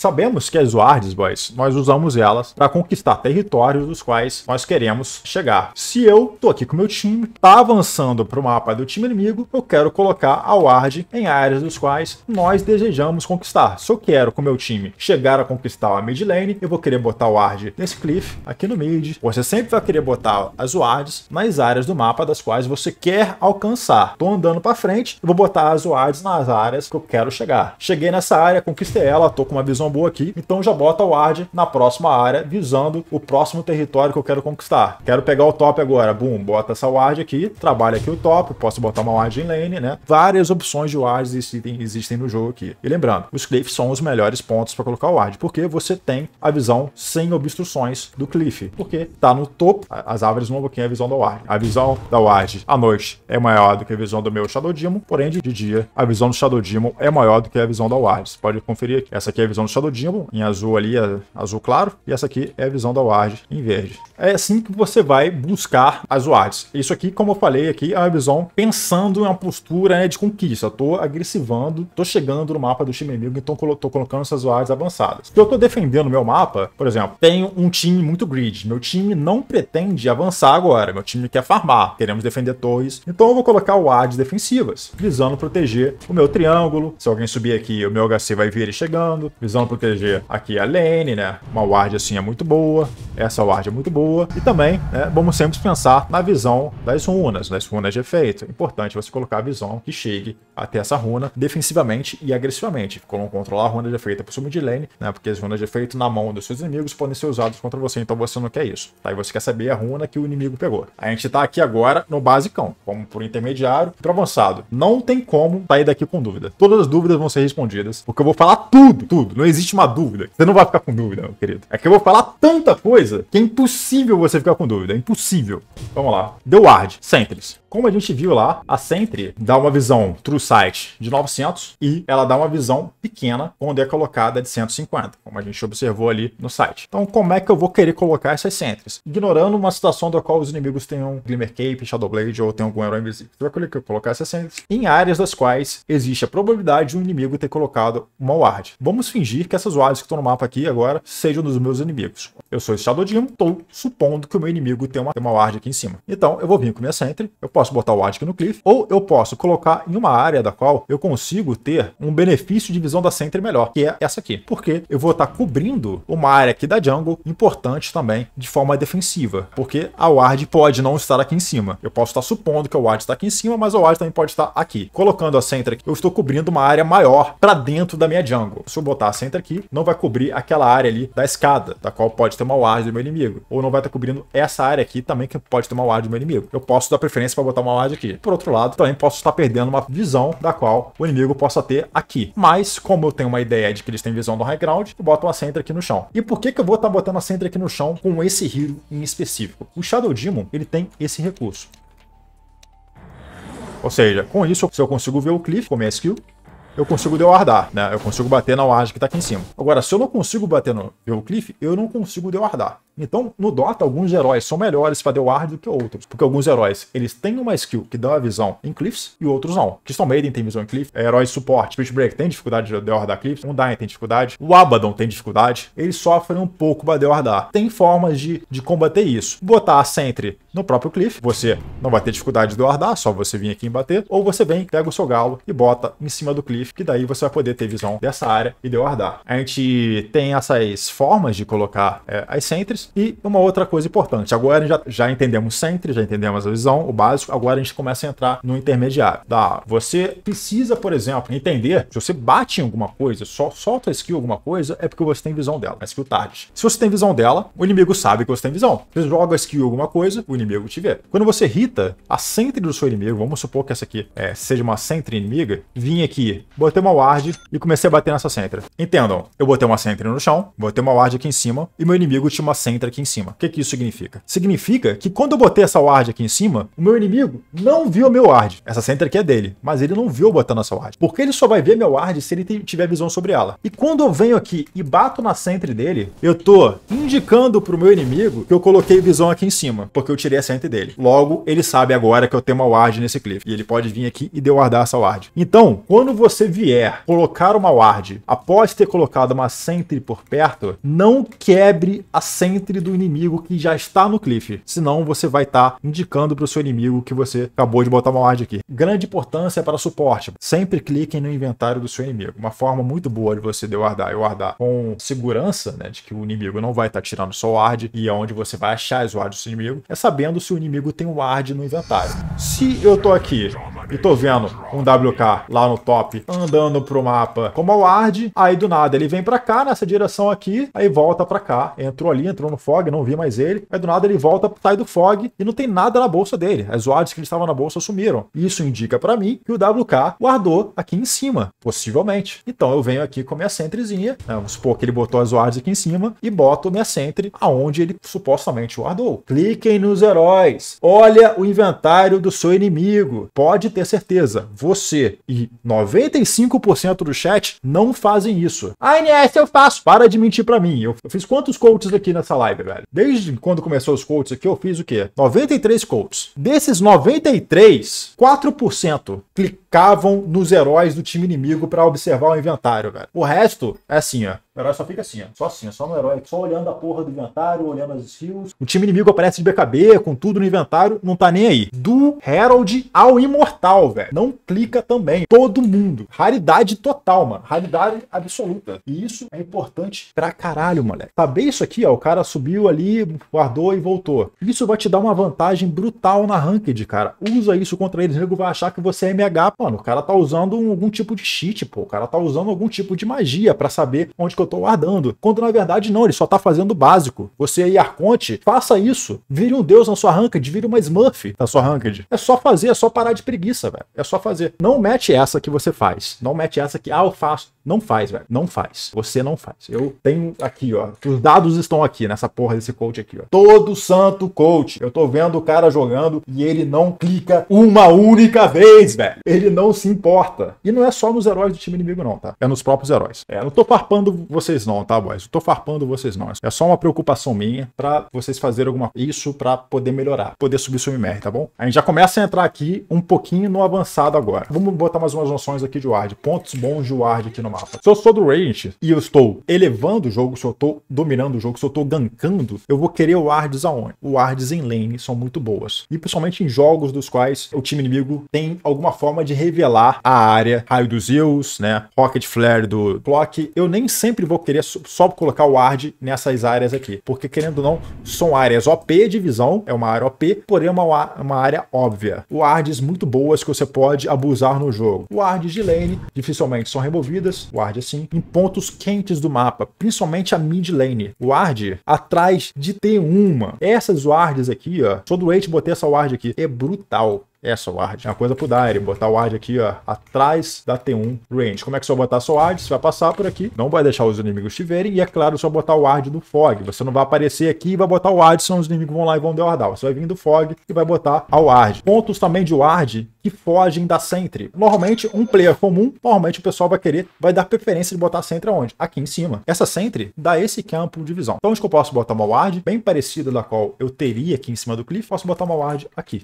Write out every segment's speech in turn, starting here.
Sabemos que as Wards, boys, nós usamos elas para conquistar territórios dos quais nós queremos chegar. Se eu tô aqui com meu time, tá avançando para o mapa do time inimigo, eu quero colocar a Ward em áreas dos quais nós desejamos conquistar. Se eu quero com meu time chegar a conquistar a mid lane, eu vou querer botar o Ward nesse cliff, aqui no mid. Você sempre vai querer botar as Wards nas áreas do mapa das quais você quer alcançar. Tô andando para frente, eu vou botar as Wards nas áreas que eu quero chegar. Cheguei nessa área, conquistei ela, tô com uma visão posição boa aqui, então já bota o Ward na próxima área, visando o próximo território que eu quero conquistar. Quero pegar o top agora, boom, bota essa Ward aqui, trabalha aqui o top, posso botar uma Ward em lane, né? Várias opções de Ward existem, existem no jogo aqui. E lembrando, os Cliffs são os melhores pontos para colocar o Ward, porque você tem a visão sem obstruções do Cliff, porque tá no topo, as árvores não bloqueiam a visão da Ward. A visão da Ward à noite é maior do que a visão do meu Shadow Demon, porém de dia a visão do Shadow Demon é maior do que a visão da Ward. Você pode conferir aqui. Essa aqui é a visão do Shadow do Dino em azul ali, azul claro, e essa aqui é a visão da WARD em verde. É assim que você vai buscar as WARDs. Isso aqui, como eu falei aqui, é uma visão pensando em uma postura né, de conquista. Eu tô agressivando, tô chegando no mapa do time inimigo, então tô colocando essas WARDs avançadas. Se eu tô defendendo meu mapa, por exemplo, tenho um time muito grid, meu time não pretende avançar agora, meu time quer farmar, queremos defender torres, então eu vou colocar WARDs defensivas, visando proteger o meu triângulo, se alguém subir aqui, o meu HC vai vir ele chegando, visando proteger aqui é a lane, né? Uma ward assim é muito boa, essa ward é muito boa. E também, né, vamos sempre pensar na visão das runas, das runas de efeito. importante você colocar a visão que chegue até essa runa defensivamente e agressivamente. Como controlar a runa de efeito é por cima de lane, né? Porque as runas de efeito na mão dos seus inimigos podem ser usadas contra você, então você não quer isso. Tá? E você quer saber a runa que o inimigo pegou. A gente tá aqui agora no basicão, como por intermediário pro avançado. Não tem como sair daqui com dúvida. Todas as dúvidas vão ser respondidas, porque eu vou falar tudo, tudo. Não existe existe uma dúvida. Você não vai ficar com dúvida, meu querido. É que eu vou falar tanta coisa que é impossível você ficar com dúvida. É impossível. Vamos lá. The Ward, Sentries. Como a gente viu lá, a Sentry dá uma visão true sight de 900 e ela dá uma visão pequena quando é colocada de 150, como a gente observou ali no site. Então, como é que eu vou querer colocar essas Sentries? Ignorando uma situação da qual os inimigos tenham Glimmer Cape, Shadow Blade ou tenham algum herói invisível. Então, eu vou colocar essas Sentries em áreas das quais existe a probabilidade de um inimigo ter colocado uma ward. Vamos fingir que essas wards que estão no mapa aqui agora sejam dos meus inimigos. Eu sou Shadow Demon, estou supondo que o meu inimigo tem uma, uma ward aqui em cima. Então, eu vou vir com minha Sentry, eu posso posso botar o aqui no Cliff, ou eu posso colocar em uma área da qual eu consigo ter um benefício de visão da Sentry melhor, que é essa aqui. Porque eu vou estar tá cobrindo uma área aqui da jungle importante também de forma defensiva, porque a Ward pode não estar aqui em cima. Eu posso estar tá supondo que a Ward está aqui em cima, mas a Ward também pode estar aqui. Colocando a Sentry aqui, eu estou cobrindo uma área maior para dentro da minha jungle. Se eu botar a Sentry aqui, não vai cobrir aquela área ali da escada, da qual pode ter uma Ward do meu inimigo. Ou não vai estar tá cobrindo essa área aqui também que pode ter uma Ward do meu inimigo. Eu posso dar preferência para botar uma ward aqui. Por outro lado, também posso estar perdendo uma visão da qual o inimigo possa ter aqui. Mas, como eu tenho uma ideia de que eles têm visão do high ground, eu boto uma Sentry aqui no chão. E por que, que eu vou estar botando a Sentry aqui no chão com esse hero em específico? O Shadow Demon, ele tem esse recurso. Ou seja, com isso, se eu consigo ver o Cliff com minha skill, eu consigo dewardar, né? Eu consigo bater na ward que tá aqui em cima. Agora, se eu não consigo bater no ver o Cliff, eu não consigo dewardar. Então, no Dota, alguns heróis são melhores para Deward do que outros, porque alguns heróis, eles têm uma skill que dá a visão em cliffs e outros não. Crystal Maiden tem visão em cliff, é, heróis suporte, Spirit Break tem dificuldade de Wardar cliffs, Undyne tem dificuldade, o Abaddon tem dificuldade, eles sofrem um pouco para Deordar. Tem formas de, de combater isso. Botar a Sentry no próprio cliff, você não vai ter dificuldade de Deordar, só você vir aqui e bater, ou você vem, pega o seu galo e bota em cima do cliff, que daí você vai poder ter visão dessa área e Deordar. A gente tem essas formas de colocar é, as Sentries, e uma outra coisa importante, agora já, já entendemos o centro, já entendemos a visão, o básico, agora a gente começa a entrar no intermediário. Tá? Você precisa, por exemplo, entender se você bate em alguma coisa, só solta a skill alguma coisa, é porque você tem visão dela, a skill target. Se você tem visão dela, o inimigo sabe que você tem visão. você joga a skill alguma coisa, o inimigo te vê. Quando você irrita a sentry do seu inimigo, vamos supor que essa aqui é, seja uma sentry inimiga, vim aqui, botei uma ward e comecei a bater nessa sentry. Entendam, eu botei uma sentry no chão, botei uma ward aqui em cima e meu inimigo tinha uma sentry enter aqui em cima. O que, que isso significa? Significa que quando eu botei essa ward aqui em cima, o meu inimigo não viu meu ward. Essa center aqui é dele, mas ele não viu eu botando essa ward. Porque ele só vai ver meu ward se ele tiver visão sobre ela. E quando eu venho aqui e bato na center dele, eu tô indicando pro meu inimigo que eu coloquei visão aqui em cima, porque eu tirei a center dele. Logo, ele sabe agora que eu tenho uma ward nesse cliff. E ele pode vir aqui e wardar essa ward. Então, quando você vier colocar uma ward após ter colocado uma center por perto, não quebre a center entre do inimigo que já está no cliff. Senão você vai estar tá indicando para o seu inimigo que você acabou de botar uma ward aqui. Grande importância para suporte. Sempre cliquem no inventário do seu inimigo. Uma forma muito boa de você guardar e é guardar com segurança, né, de que o inimigo não vai estar tá tirando só ward e aonde é você vai achar as wards do seu inimigo, é sabendo se o inimigo tem ward no inventário. Se eu tô aqui e tô vendo um WK lá no top andando pro mapa como a Ward, aí do nada ele vem para cá nessa direção aqui, aí volta para cá, entrou ali, entrou no Fog, não vi mais ele, aí do nada ele volta, sai do Fog e não tem nada na bolsa dele, as Wards que ele estava na bolsa sumiram. Isso indica para mim que o WK guardou aqui em cima, possivelmente. Então eu venho aqui com a minha centrezinha, né? vamos supor que ele botou as Wards aqui em cima e boto minha sentry aonde ele supostamente guardou. Cliquem nos heróis, olha o inventário do seu inimigo, pode ter ter certeza. Você e 95% do chat não fazem isso. ANS ah, eu faço. Para de mentir para mim. Eu, fiz quantos coaches aqui nessa live, velho? Desde quando começou os coaches aqui, eu fiz o quê? 93 coaches. Desses 93, 4% clicavam nos heróis do time inimigo para observar o inventário, velho. O resto é assim, ó. O herói só fica assim, ó. Só assim, ó. Só no herói. Só olhando a porra do inventário, olhando as skills. O time inimigo aparece de BKB, com tudo no inventário, não tá nem aí. Do Herald ao Imortal, velho. Não clica também. Todo mundo. Raridade total, mano. Raridade absoluta. E isso é importante pra caralho, moleque. Saber tá isso aqui, ó. O cara subiu ali, guardou e voltou. Isso vai te dar uma vantagem brutal na ranked, cara. Usa isso contra eles. O nego vai achar que você é MH. Mano, o cara tá usando algum tipo de cheat, pô. O cara tá usando algum tipo de magia pra saber onde que eu estou guardando. Quando na verdade não, ele só está fazendo o básico. Você aí, Arconte, faça isso. Vire um deus na sua ranked, vire uma Smurf na sua ranked. É só fazer, é só parar de preguiça, velho. É só fazer. Não mete essa que você faz. Não mete essa que, ah, eu faço. Não faz, velho. Não faz. Você não faz. Eu tenho aqui, ó. Os dados estão aqui nessa porra desse coach aqui, ó. Todo santo coach. Eu tô vendo o cara jogando e ele não clica uma única vez, velho. Ele não se importa. E não é só nos heróis do time inimigo, não, tá? É nos próprios heróis. É, não tô farpando você vocês não, tá, boys? Eu tô farpando vocês não. É só uma preocupação minha para vocês fazerem alguma isso para poder melhorar, poder subir submer, tá bom? A gente já começa a entrar aqui um pouquinho no avançado agora. Vamos botar mais umas noções aqui de ward, pontos bons de ward aqui no mapa. Se eu sou do range e eu estou elevando o jogo, se eu estou dominando o jogo, se eu estou gankando, eu vou querer wards aonde? Wards em lane são muito boas. E principalmente em jogos dos quais o time inimigo tem alguma forma de revelar a área, raio dos Zeus, né, rocket flare do Clock. Eu nem sempre sempre vou querer só colocar o ARD nessas áreas aqui, porque querendo ou não, são áreas OP de visão, é uma área OP, porém é uma, uma área óbvia. O ARDs muito boas que você pode abusar no jogo. O ARDs de lane dificilmente são removidas, o ARD assim, é em pontos quentes do mapa, principalmente a mid lane. O ARD atrás de ter uma Essas wards aqui, ó, só doente, botei essa ward aqui, é brutal essa ward. É uma coisa pro Dire, botar o ward aqui, ó, atrás da T1 range. Como é que você vai botar sua ward? Você vai passar por aqui, não vai deixar os inimigos te verem, e é claro, só botar o ward do fog. Você não vai aparecer aqui e vai botar o ward, senão os inimigos vão lá e vão deordar. Você vai vir do fog e vai botar a ward. Pontos também de ward que fogem da sentry. Normalmente, um player comum, normalmente o pessoal vai querer, vai dar preferência de botar a sentry aonde? Aqui em cima. Essa sentry dá esse campo de visão. Então, onde que eu posso botar uma ward bem parecida da qual eu teria aqui em cima do cliff, posso botar uma ward aqui.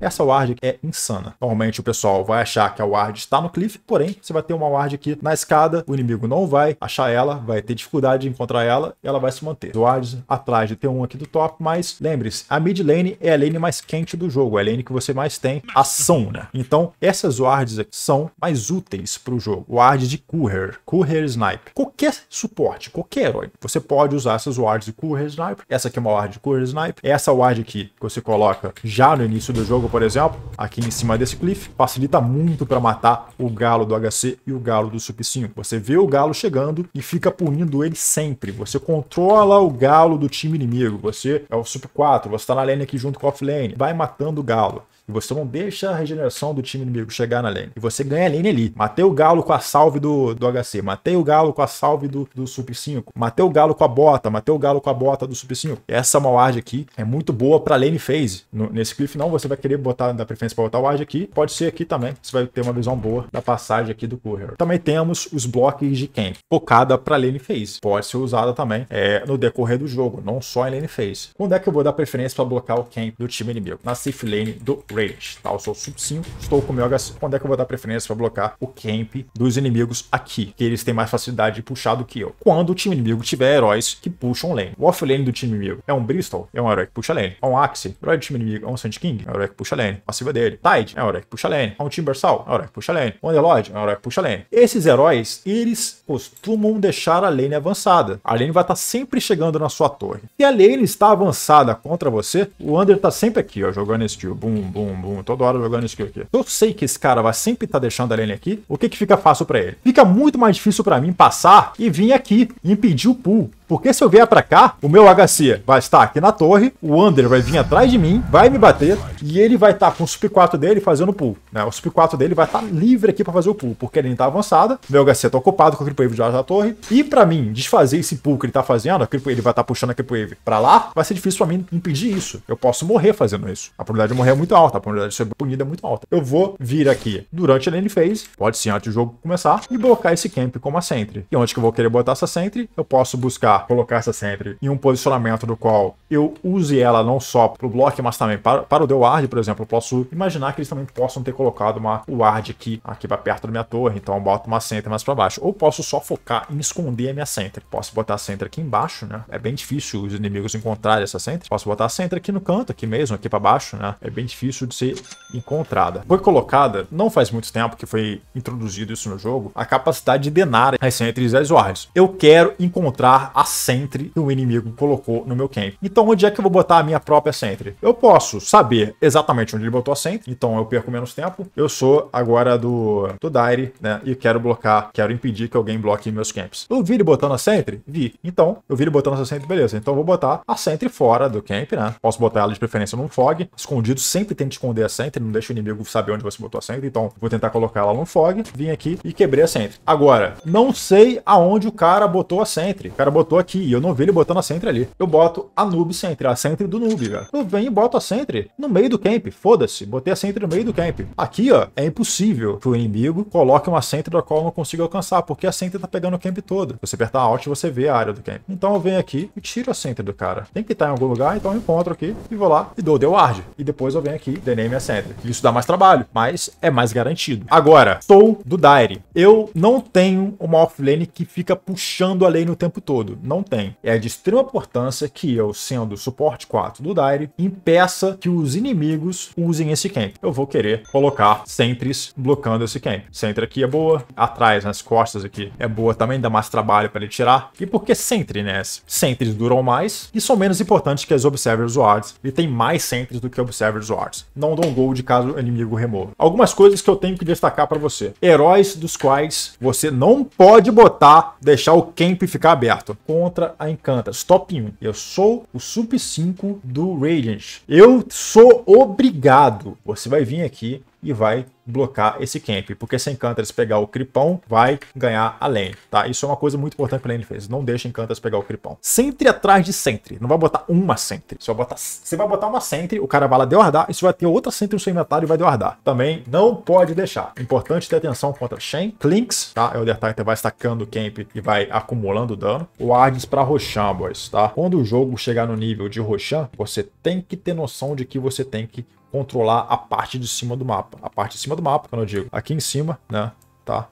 Essa ward é insana. Normalmente o pessoal vai achar que a ward está no cliff, porém você vai ter uma ward aqui na escada, o inimigo não vai achar ela, vai ter dificuldade de encontrar ela e ela vai se manter. Wards atrás de ter um aqui do top, mas lembre-se, a mid lane é a lane mais quente do jogo, é a lane que você mais tem ação, né? Então essas wards aqui são mais úteis para o jogo. Ward de Courier, Courier Snipe. Qualquer suporte, qualquer herói, você pode usar essas wards de Courier Snipe. Essa aqui é uma ward de Courier Snipe. Essa ward aqui que você coloca já no início do jogo por exemplo, aqui em cima desse cliff, facilita muito para matar o galo do HC e o galo do Sup5. Você vê o galo chegando e fica punindo ele sempre. Você controla o galo do time inimigo. Você é o Sup4, você está na lane aqui junto com o offlane. Vai matando o galo. E você não deixa a regeneração do time inimigo chegar na lane. E você ganha a lane ali. Matei o Galo com a salve do, do HC. Matei o Galo com a salve do, do Sup 5. Matei o Galo com a bota. Matei o Galo com a bota do Sup 5. Essa Maward aqui é muito boa pra lane phase. No, nesse cliff não, você vai querer botar da preferência pra botar o Ward aqui. Pode ser aqui também. Você vai ter uma visão boa da passagem aqui do Courier. Também temos os blocos de camp. Focada pra lane phase. Pode ser usada também é, no decorrer do jogo. Não só em lane phase. Quando é que eu vou dar preferência pra bloquear o camp do time inimigo? Na safe lane do Red Rage. Tá, eu sou sub 5, estou com o meu HC. Quando é que eu vou dar preferência para blocar o camp dos inimigos aqui? Que eles têm mais facilidade de puxar do que eu. Quando o time inimigo tiver heróis que puxam lane. O offlane do time inimigo é um Bristol, é um herói que puxa lane. É um Axe, é herói do time inimigo, é um Sand King, é um herói que puxa lane. Passiva dele. Tide, é um herói que puxa lane. É um Timbersal, é um herói que puxa lane. Underlord, é um herói que puxa lane. Esses heróis, eles costumam deixar a lane avançada. A lane vai estar tá sempre chegando na sua torre. Se a lane está avançada contra você, o Under está sempre aqui, ó, jogando esse tio. Bum, bum bum, bum, toda hora jogando skill aqui. Eu sei que esse cara vai sempre estar tá deixando a lane aqui. O que que fica fácil para ele? Fica muito mais difícil para mim passar e vir aqui e impedir o pull. Porque se eu vier pra cá, o meu HC vai estar aqui na torre, o Under vai vir atrás de mim, vai me bater, e ele vai estar tá com o Sup 4 dele fazendo pull. Né? O Sup 4 dele vai estar tá livre aqui pra fazer o pull, porque ele não tá avançado, meu HC tá ocupado com a Creep Wave de da torre, e pra mim, desfazer esse pull que ele tá fazendo, ele vai estar tá puxando a Creep Wave pra lá, vai ser difícil pra mim impedir isso. Eu posso morrer fazendo isso. A probabilidade de morrer é muito alta, a probabilidade de ser punida é muito alta. Eu vou vir aqui durante a lane phase, pode ser antes do jogo começar, e bloquear esse camp com uma sentry. E onde que eu vou querer botar essa sentry? Eu posso buscar tentar colocar essa sempre em um posicionamento do qual eu use ela não só para o bloco, mas também para, para o The Ward, por exemplo, eu posso imaginar que eles também possam ter colocado uma Ward aqui, aqui para perto da minha torre, então eu boto uma Sentry mais para baixo. Ou posso só focar em esconder a minha Sentry. Posso botar a Sentry aqui embaixo, né? É bem difícil os inimigos encontrarem essa Sentry. Posso botar a Sentry aqui no canto, aqui mesmo, aqui para baixo, né? É bem difícil de ser encontrada. Foi colocada, não faz muito tempo que foi introduzido isso no jogo, a capacidade de denar as Sentries e as Wards. Eu quero encontrar a sentry que o inimigo colocou no meu camp. Então onde é que eu vou botar a minha própria sentry? Eu posso saber exatamente onde ele botou a sentry, então eu perco menos tempo. Eu sou agora do, do Dire, né, e quero bloquear quero impedir que alguém bloque meus camps. Eu vi ele botando a sentry? Vi. Então, eu vi ele botando essa sentry, beleza. Então eu vou botar a sentry fora do camp, né? Posso botar ela de preferência num fog, escondido, sempre tente esconder a sentry, não deixa o inimigo saber onde você botou a sentry, então vou tentar colocar ela num fog, vim aqui e quebrei a sentry. Agora, não sei aonde o cara botou a sentry. O cara botou aqui e eu não vi ele botando a Sentry ali. Eu boto a Noob Sentry, a Sentry do Noob, velho. Eu venho e boto a Sentry no meio do camp. Foda-se, botei a Sentry no meio do camp. Aqui, ó, é impossível que o inimigo coloque uma Sentry da qual eu não consigo alcançar, porque a Sentry tá pegando o camp todo. Você apertar Alt, você vê a área do camp. Então eu venho aqui e tiro a Sentry do cara. Tem que estar em algum lugar, então eu encontro aqui e vou lá e dou The Ward. E depois eu venho aqui e dename a Sentry. Isso dá mais trabalho, mas é mais garantido. Agora, sou do Dire. Eu não tenho uma offlane que fica puxando a lane o tempo todo não tem. É de extrema importância que eu, sendo suporte 4 do Dire, impeça que os inimigos usem esse camp. Eu vou querer colocar sempre blocando esse camp. Sentry aqui é boa, atrás, nas costas aqui é boa também, dá mais trabalho para ele tirar. E porque Sentry, né? Sentries duram mais e são menos importantes que as Observers Wards. Ele tem mais Sentries do que Observers Wards. Não dão gold caso o inimigo remova. Algumas coisas que eu tenho que destacar para você. Heróis dos quais você não pode botar, deixar o camp ficar aberto contra a Encanta. Stop 1. Eu sou o Sup 5 do Radiant. Eu sou obrigado. Você vai vir aqui e vai blocar esse camp, porque se Encantas pegar o Cripão, vai ganhar a lane, tá? Isso é uma coisa muito importante que a lane fez, não deixa Encantas pegar o Cripão. Sentry atrás de Sentry, não vai botar uma Sentry, você vai botar, você vai botar uma Sentry, o cara vai lá deordar, e você vai ter outra Sentry no seu inventário e vai deordar. Também não pode deixar. Importante ter atenção contra Shen, Clinks, tá? Elder é Titan vai estacando o camp e vai acumulando dano. Wards pra Roshan, boys, tá? Quando o jogo chegar no nível de Roshan, você tem que ter noção de que você tem que controlar a parte de cima do mapa. A parte de cima do mapa, quando eu digo aqui em cima, né? Tá?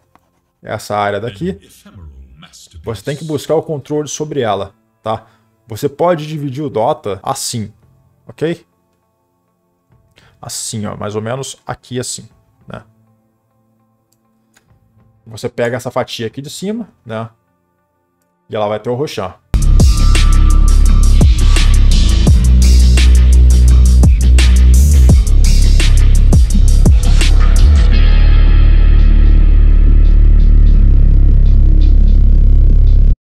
É essa área daqui. Você tem que buscar o controle sobre ela, tá? Você pode dividir o Dota assim, ok? Assim, ó, mais ou menos aqui assim, né? Você pega essa fatia aqui de cima, né? E ela vai ter o roxão.